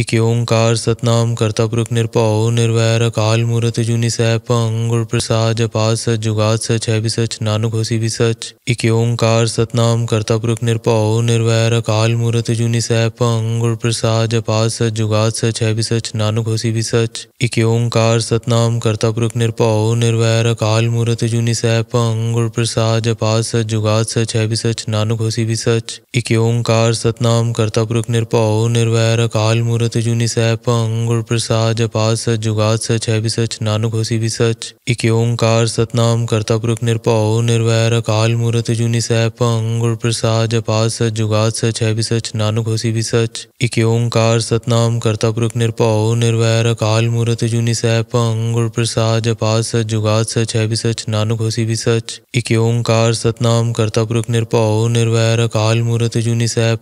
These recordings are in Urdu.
اکی اکار ست نام کرتا پورک نرپاح نرک آل مورت جہ پڑ پرساد پاس جاتا سیچ نانک ہوسی بھی سچ اکی اکار ست نام کرتا پورک نرپاح نربرک آل مورت جُنی سُڑ پرساد پاسات سیچ نانک ہوسی بھی سچ اکی اونکار ست نام کرتا پورک نرپاح نربرک آل مورت جُنی سُر پرساد پاس جاتا سیچ نانک ہوش بھی سچ اکی اکار ست نام کرتا پورک نرپا نرک آل مورت جونی سہ پنگ پرساد جپا سچ ہے بھی سچ نانک بھی سچ اکی اونکار ست نام کرتا نرپا او نرویر اکال مورت جونی سہ پنگ پرساد جپا سچ ہے بھی سچ نانک بھی سچ اکیوں کار ستنام کرتا نرپا او نرویر اکال مورت جونی سہ پنگ گڑپ پرساد جپا سچ جگات سچ ہے بھی سچ نانک ہوسی بھی سچ اکی اونکار ست نام کرتا پرک نرپا او رک اکال مورت جہ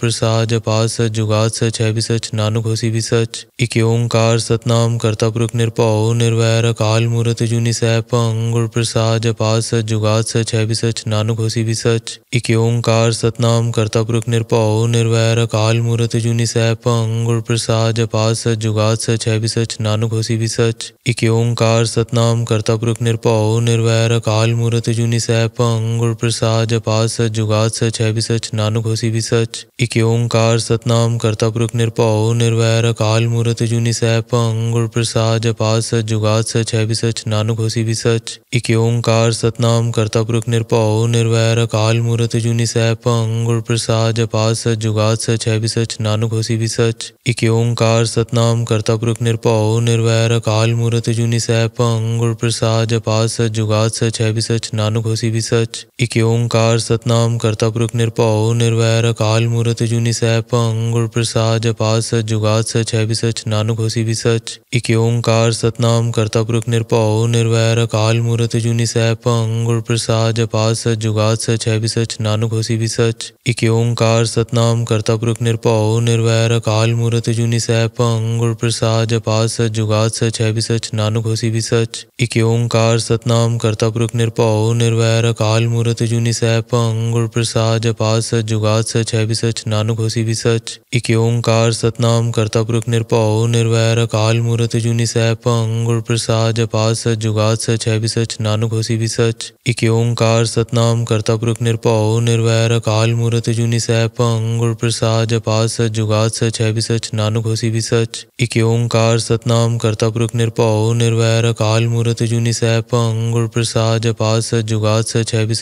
پساد جا سچ جگات سچ ہے بھی سچ نانک ہو سی بچ اکار ست نام کرتا پورک نرپاح نربرک آل مورت سہ پا سات سچ نانک ہو سچ اکیو کار ستنام کرتا پورک نرپا نرب عرک آل مورت جہ پا س جاتا سیب سچ نانک ہوسی بھی سچ اکار ست نام کرتا پورک نرپا نرب عرک آل مورت جن سرساد پا سات سیبچ نانک ہو سچ اکیوںکار ستنام کرتا پورک نرپاح نروائر کال مورت جہ پا سوگات سیبچ نانک ہوش بھی سچ اکیوں کار ستنام کرتا پورک نرپاح نروائر کال مورت جُنی سہ سچ پرساد پا سَ جات سیچ نانک سچ اکی اونکار ست نام کرتا پورک نرپا نروائر کال مورت جُنی سہ پنگ پرساد پا سات سیچ نانک ہوش بھی سچ اکیوں کار ستنام نام کرتا پورک نرپا نروائر کال مورت جُنی سہ پس پاس سچ جگات سچ ہے بھی سچ نانک ہوسی بھی سچ ایک اونکار ست نام کرتا پرک نرپاؤ نرویر اکال مورت جونی سہ پنگ گر پرسا جپاس سچ جگات سچ ہے بھی سچ نانک ہوسی بھی سچ ایک اونکار ست نام کرتا پرک نرپاؤ نرویر اکال مورت جونی سہ پنگ گر پرسا جپاس سچ جگات سچ ہے بھی سچ نانک ہوسی بھی سچ ایک اونکار ست نام کرتا پرک نرپاؤ نرویر اکال مورت جونی سہ پنگ گر پرسا جپاس سچ جگات سچ ہے بھی سچ نانک ہوسی بھی سچ ایک اونکار ست نام کرتا پرک نرپاح نروائر آل مورت جُنی سہ پنگ پرساد پا سات سیبچ نانک ہوشچار ست نام کرتا پرک نرپاح نروائر آل مورت جگات سچ ہے بھی سچ نانو گھوسی بھی سچ اکی اونکار ست نام کرتا پرک نرپاح نروائر آل مورت جُنی سہ پس پا سچ جگات سچ ہے بھی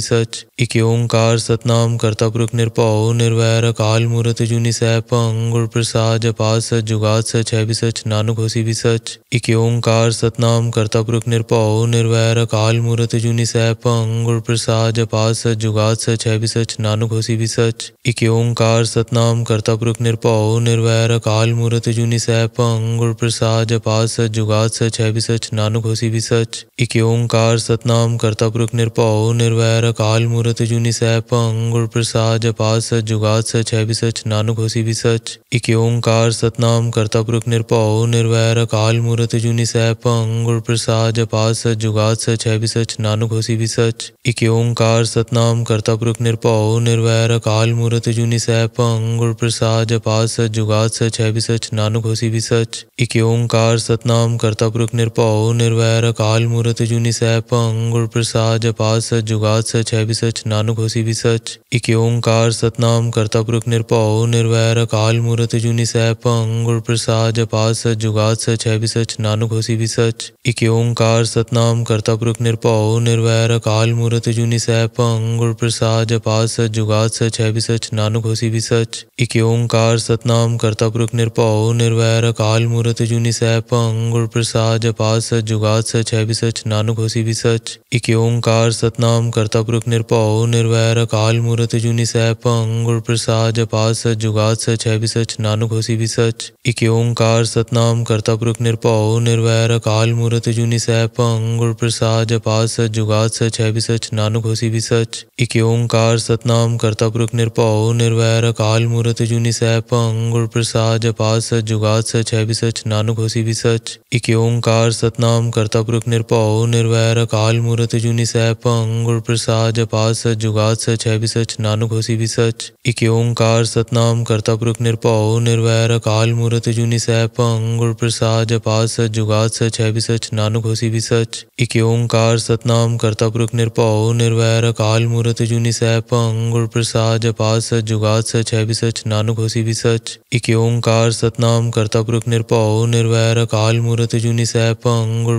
سچ اکی اونکار ست نام کرتا پرک نرپاح نروائر آل مورت جُنی سہ پَ انگڑ پرساد سچ پا سچ ہے بھی سچ نانک ہوش بھی سچ اکی اکار ستنام کرتا پرک نرپاح نربیرک اکال مورت جونی جُنی سنگ پرساد سچ سہ سچ ہے بھی سچ نانک ہوش بھی سچ اکی ست ستنام کرتا پرک نرپاح نربیرک اکال مورت جونی جنگ پرساد ج پا سوگاد سیب سچ نانک ہوش بھی سچ اکی ست ستنام کرتا پرک نرپاح نربیرک اکال مورت جونی جُنی سنگ پرساد سچ سچ ہے بھی سچ نانک ہوش بھی سچ ست نام کرتا پورک نرپاح نرک آل مورت جہ پا سات سی سچ نانک ہوسی بھی سچ اکیوں ست نام کرتا پورک نرک آل مورت جہ پا سات سیب سچ نانک ہوسی بھی سچ اکار ست نام کرتا پورک نرپاح نرب عرک آل مورت جہ پساد جپا سوگات سیب سچ نانک ہوسی بھی سچ اکار ست نام کرتا پورک نرپا نرو رک آ آل مورت جُنی سنگ پرساد جپا سچ جگات سچ ہے بھی سچ اکی اکار ست نم کرتا پورک نرپاح نربیرک آل مورتنی سہ پڑ پرساد سچ سچ ہے بھی سچ اکیوںکار ستنام کرتا نرپا او نربیرک کال مورت جہ پڑ پرساد پا سچ جگات سچ نانو گھوسی بھی سچ اکی اونکار ست نام کرتا پرک نرپا نرک کال مورت جہ پساد سچ جگات سچ چ نانک ہو سچ اکیوں ست نام کرتا پورک پرچ نانکرکات نانک ہو سچ اکیوں ست نام کرتا پورک آل مورت جہ پا سات سیبچ نانک ہو سی بھی سچ اکیوکار ست نام کرتا پورک نرپاؤ نرک کال مورت جونی جُنی سہ پر ساج اپاس سچ جگات سچ ہے بھی سچ نانک ہوش بھی سچ اکیوں کار ستنام کرتا پرک نرپاؤ نرک کال مورت جونی جُنی سہ پنگ پرساد پا سَ جات سچ نانک بھی سچ اکیوں کار ستنام کرتا پرک نرپاؤ نرک کال مورت جونی جُنی سہ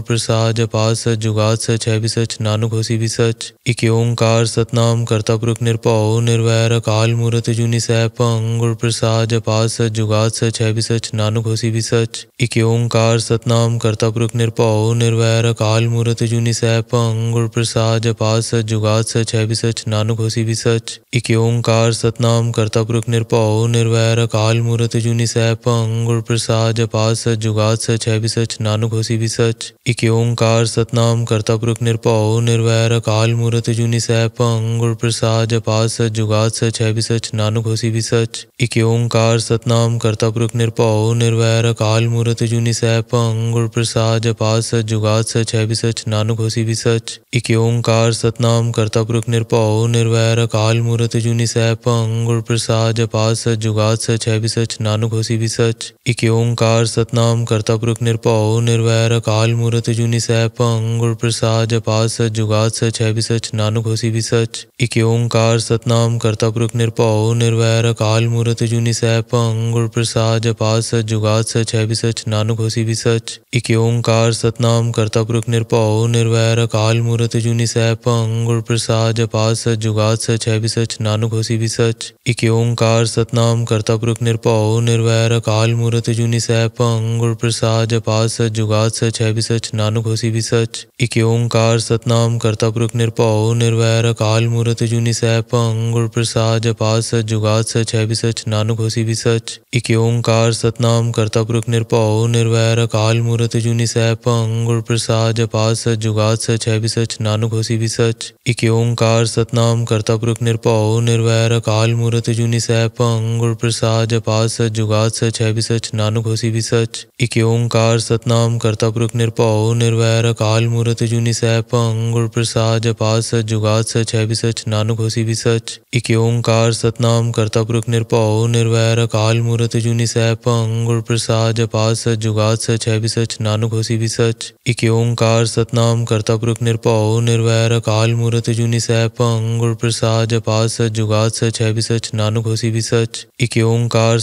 پر ساج اپاس سچ جگات سچ ہے بھی سچ نانک ہوش بھی سچ اکیوں کار ستنام کرتا پرک نرپاؤ نرک کال مورت جونی جُنی سہ پر ساج ج پا سات سیبچ نانک سچ اکیوکار ست ستنام کرتا مورت جہ پا سات نانک ہو ست ستنام کرتا پورک جہ پا سات سیبچ نانک ہو سچ اکیوں کار ست نام کرتا پرک نرپا نرویر آل مورت جہ پا س جگات سچ نانک بھی سچ اکیو کار ست نم کرتا پورک نرپاح نرک آل مورت جہ پا سات سیبچ نانک ہوسی بھی سچ اکی اکار ست نم کرتا پورک نرپاح نرو رک آل مورت جُنی سُڑ پرساد پاسات سی نانک ہوش اکار ست نام کرتا پورک نرپاح نربرک آل مورت جُنی سُر پرساد پاس جاتا سیچ نانک ہوش بھی سچ اکی اکار ست نم کرتا پورک نرپا نربرک آل مورت جُنی سہ پنگ گڑ پرساد جپا سوگات سیبچ نانک ہوسی بھی سچ اکی اکار ست نام کرتا پورک نرپاح نربیرک آل مورت جُنی سُر پرساد سچ نانک ہوش اکی امکار ستنام کرتا رک آل مورت جُنی سہ پُر پرساد پا سوگات سیب سچ نانک ہوشی سچ اکار ست نم کرتا پورک نرپاح نرو رک آل مورت جہ پساد پاس جاتا س چچ نانک ہوش سچ اکیوکار ست نام کرتا پورک پرساد نانک ہوتا ست نام کرتا پورک مورت جن سنگ گور پرچ نانک ہو سی سچ اکیو کار ستنام کرتا پورک نرپا رال مورت جی سہ پگڑ پرساد پاس جات سچ نانک ہوش اکی اتنا پورک نرپاح نربرک آل مورت سنگ گڑ پرچ نانک ہو سچ اکیوکار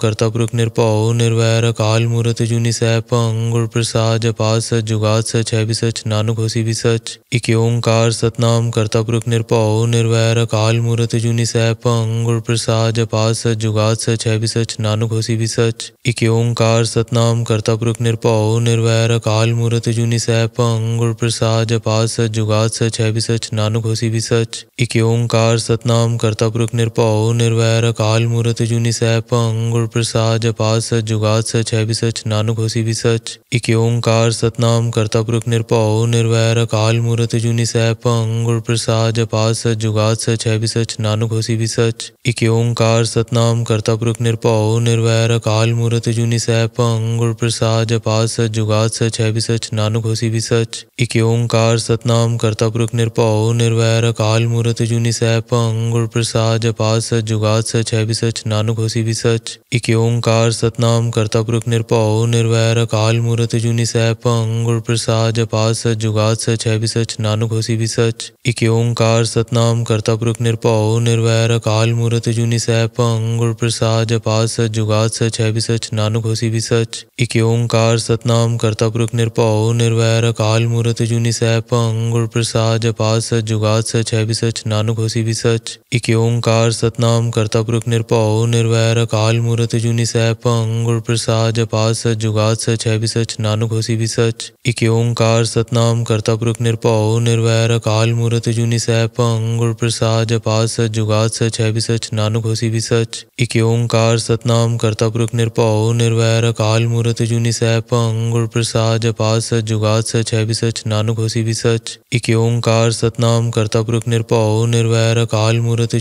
کرتا پورک نرپو نرک آل مورت جن سرساد پا سات سیب سچ نانک ہوش بھی سچ اکیوں کار ست نام کرتا پورک نرپاح نربرک آل مورت جہ پا سوگاس س چ سچ نانک ہو سچ اکی امکار ست نام کرتا پورک نرپاح نرب عرک آل مورت جہ پا سات سیچ نانک ہو سچ اکیوکارت نام کرتا پورک نرپا نربرک آل مور پُر پرسا پا سوگات سیبچ نانک ہو سچ اکی اونکار ست نام کرتا پورک نرپا نربرک آل مورت جُنی سُر پرسا پا سوگات سیبچ نانک ہوش بھی سچ اکی اکار ستنام کرتا کرتا پورکاحرک آل مورت جُنی سہ پا سات سیبچ نانک ہوش بھی سچ اکیوں کار ستنام کرتا پورک نرپاح نرک آل مورت جُنی سہ پنگ پرساد پا سات سیبچ نانک ہوش بھچ اکار ست نام کرتا پورک نرپا نرک آل مورت جُنی سہ پنگ پرساد پا سوگات سیبچ نانک ہوش بھچ اکار ست نم کرتا پورک نرپا نرک آل مورت جُنی سہ پنگ پر بھی سچ نانک بھی سچ اکی اون ست نام کرتا پورک پرساچ نانک سچ جگات سچ ہے بھی سچ نانک بھی سچ اکی اونکار ست نام کرتا پرک نرپا نربرک آل مورت سچ ہے بھی سچ نانک بھی سچ ست نام کرتا پورک نرپاح نرک آل مورت جہ پاس نانک ہو سچ اکی اکار ستنا پورک نرک آل مورت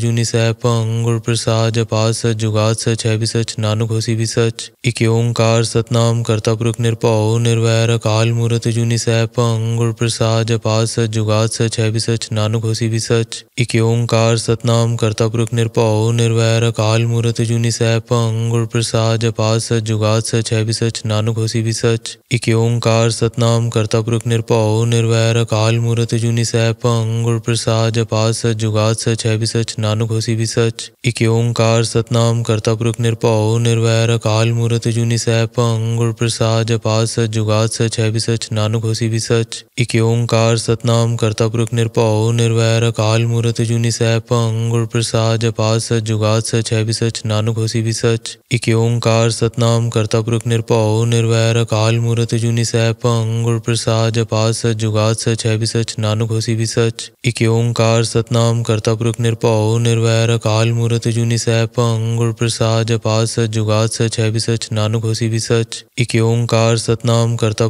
جہ پاس نانک ہوشی سچ اکی اکار ست نام کرتا پورک نرپاح نربرک آل مورت جہ پس پاس جاتا سیچ نانک ہوش اکی اکار ست نم کرتا پورک نرپاح نربرک آل مورت جی سہ پگ پرتھ سَََچ نانک ہوسی بھی سچ اکی اتنا پورک مورت پرساد نربیرک آل مورت جُنی سہ پساد سیب سچ نانک ہوسی بھی سچ اکار ست نم کرتا پورک نرپاح نربرک آل مورت جہ پس جات سچ نان سچ اکیوکار ستنام کرتا پورک پرچ اکیو نام کرتا سی سچ نانک ہو سچ اکیوکار ست نام کرتا پورک آل مورت جہ پا سات سی سچ نانک ہو سچ اکیو کار ست نام کرتا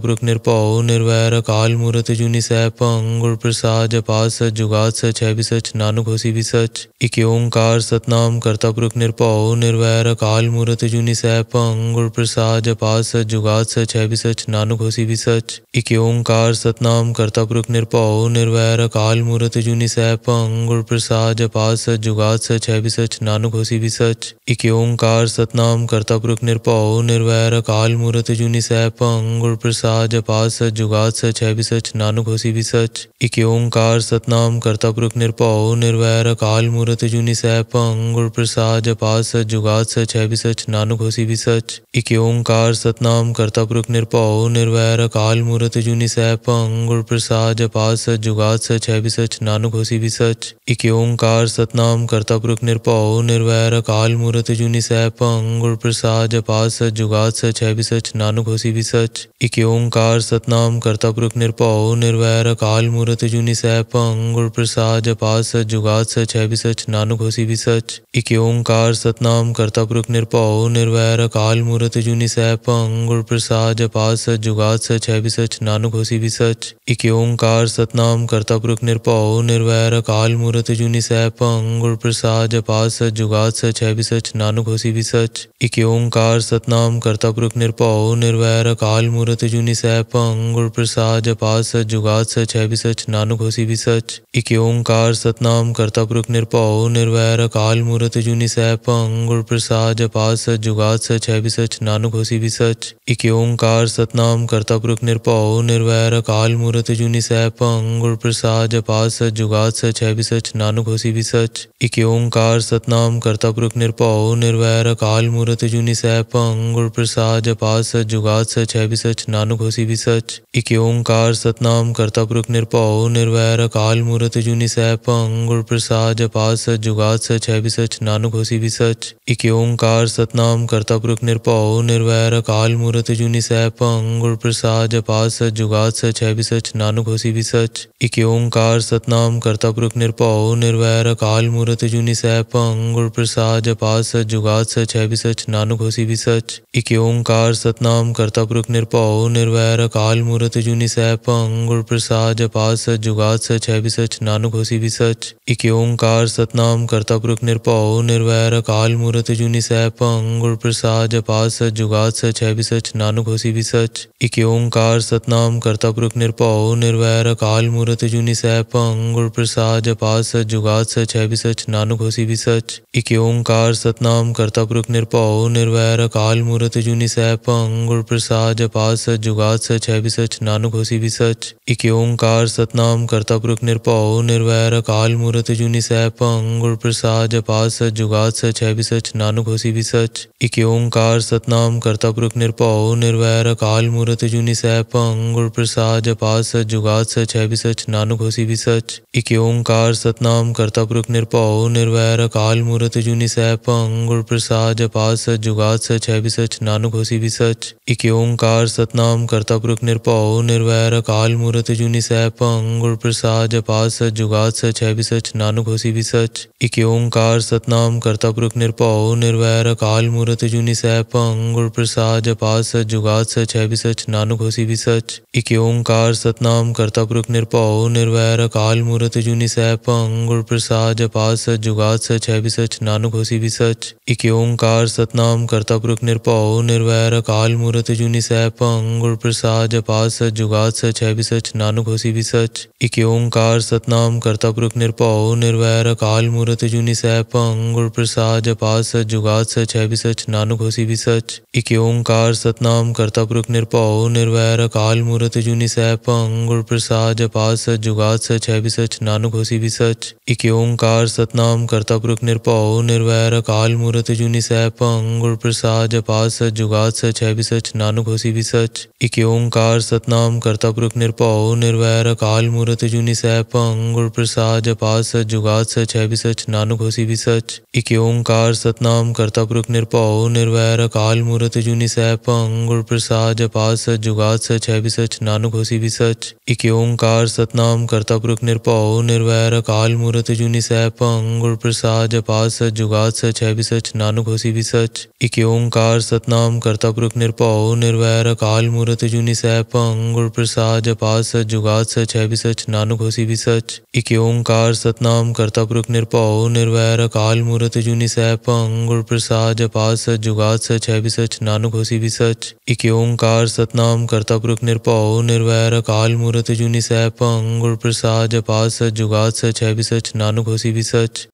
پورک نرپا نروائر آل مورت جُنی سہ پنگ پرساد پاس جگات سچ نانو گھوسی بھی سچ اکی اونکار ست نم کرتا پورک نرپاح نرب عرک آل مورت جہ پا س سچ جگات سچ ہے بھی سچ اکیوں کار ستنام کرتا پورک نرپاح نروائر آل مورت جن سرساد پا سات سیب سچ سچ ہے بھی سچ اکیوں کار ست نام کرتا پورک نرپاح نروائر آل مورت جن سن گر پرساد پاس جگات سیچ نانک ہوش اکی اکار ست نم کرتا پورک نرپا نرک آل مورت جُنی سُر پرسا جا سُگات سیبچ نانک ہوش اکی اکار ست نام کرتا پورک نرپاحو نرک آل مورت جُنی سہ پس پا سوگات سیبچ نانک ہو سچ اکیوں کار ستنام کرتا پورک نرپاحو نرک آل مورت جُنی سُر پرسا پا س جگ سیبچ نانک ہو سچ اکیوں کار ستنام کرتا پال مورت جی سہ پگ گڑ پرساد سچ نانک بھی سچ اکی اتنا پورک نرپاح نرک آرت جہ پگ گڑ پر سچ اکی اکار ست نم کرتا پرک نرپا نرک آل مورت جُنی سہ پگ گڑ پرساد پاس جات سچ نانک بھی سچ اکی اکار ست نم کرتا پرک نرپاح نرک آل مورت جونی سہ پنگ انگڑ پرساد سچ سچ ہے بھی سچ نانک ہوسی بھی سچ اکی اکار ست نم کرتا پرک نرپاؤ نرویر اکال مورت جونی جُنی سُر پرساد سچ سچ ہے بھی سچ نانک ہوسی بھی سچ اکی اونکار ست نام کرتا پرک نرپاؤ نرویر اکال مورت جونی جُنی سُر پرساد سچ سچ ہے بھی سچ نانک ہوسی بھی سچ اکی اونکار ست نام کرتا پرک نرپاؤ نرویر اکال مورت جونی جُنی سُر پرساد پا سچ جات سچ ہے بھی سچ نانک ہوسی بھی سچ ست نام کرتا پورک نپاح نرک آل مورت جُنی سُر پرساد نانک ہو سچ اک ستنام کرتا پورک نربرک آل مورتنی سہ پاس نانک ہو سچ اکی اکار ست نام کرتا پورک نرپا نربرک آل مورت جُنی سہ پس پا سوگا سی سچ نانک ہو سچ اکار ست نم کرتا پورک نرپا نربرک آل مورت جونی سہ پگڑ پرساد پا سوگات سیبچ نانک ہوسی بھی سچ اکی اکار ستنام کرتا پرک نرپا نرویر اکال مورت جونی سہ پنگ پرساد پپا سُگا سیبچ نانک ہوسی بھی سچ اکار ست ستنام کرتا پرک نرپاح نرویر اکال مورت جونی سہ پنگ گڑ پرساد سچ سہ سچ س بھی سچ نانک ہوسی بھی سچ اکی ستنام کرتا پرک کرتا نرویر اکال مورت جونی آل مورت جہ پس سچ ست سچ س بھی سچ نانک ہوسی بھی سچ اکیوں کار ستنام کرتا پرک نرپاؤ نرویر اکال مورت جونی سہ پنگ پرساد پا سچ جگات سچ ہے بھی سچ نانک ہوسی بھی سچ ہوشکار ستنام کرتا پرک نرپاؤ نرویر اکال مورت جہ پا س جاتا سیب سچ جگات سچ سچ ہے بھی نانک ہوسی بھی سچ اکار ست ستنام کرتا پرک نرپاؤ نرویر اکال آل مورت جہ پا س جاتا سیب سچ جگات سچ سچ ہے بھی نانک ہوسی بھی سچ اکیوں کار ستنام کرتا پرک نرپاؤ پاؤ نروائر کال مورت جُنی سہ پنگ پرساد پاس سچ جگات سچ ہے بھی سچ نانو بھی سچ اکیوں کار ستنام کرتا پرک نر پاؤ نروائر کال مورت جُنی سہ پنگ پرساد پاس سچ جگات سچ ہے بھی سچ نانو بھی سچ اکیوں کار ستنام کرتا پرک نر پاؤ نروائر کال مورت جُنی سہ پنگ پرساد پاس سچ جگات سچ ہے بھی سچ نانو ہوش بھی سچ اکیوں کار ستنام کرتا پرک نر پاؤ نروائر کال مورت جونی جُنی سہ پساد پا سوگات سیبچ نانک ہوش بچ اکار ست نم کرتا پورک نرک آل مور جہ پا بھی سچ نانک ہو ست نام کرتا پورک نربرکر سہ پس پا سوگات سیبچ نانک ہوشی بچ اکیوں کار ستنام کرتا پرک نرپا نربرک اکال مورت جہ پاد پا سوگات سی سچ نانک بھی سچ اکی اونکار ست نام کرتا پورک نرپاح نرک آل مورت جُنی سہ پگ گڑ پرساد پا سچ جاتی بھی سچ اکی اکار ست نم کرتا پورک نرپا نرک آل مورت جہ پڑ پرساد پاس جاتی بھی سچ اکی اکار ست نام کرتا پورک نرپاح نربرک آل مورت جُنی سُر پرساد پاس جس چھبچ نانک ہو سچ اکی اکار ست نام کرتا پورک نرپاح نرو رک آل مورت جُنی سہ پ پگ گڑ پرس ج پا سُگا سچ نانک ہوسی بھی سچ اکیوکار ستنام کرتا پرک نرپاؤ نرویر اکال مورت جونی سن گر پرساد جپا سچ جگات سچ ہے بھی سچ نانک ہوسی بھی سچ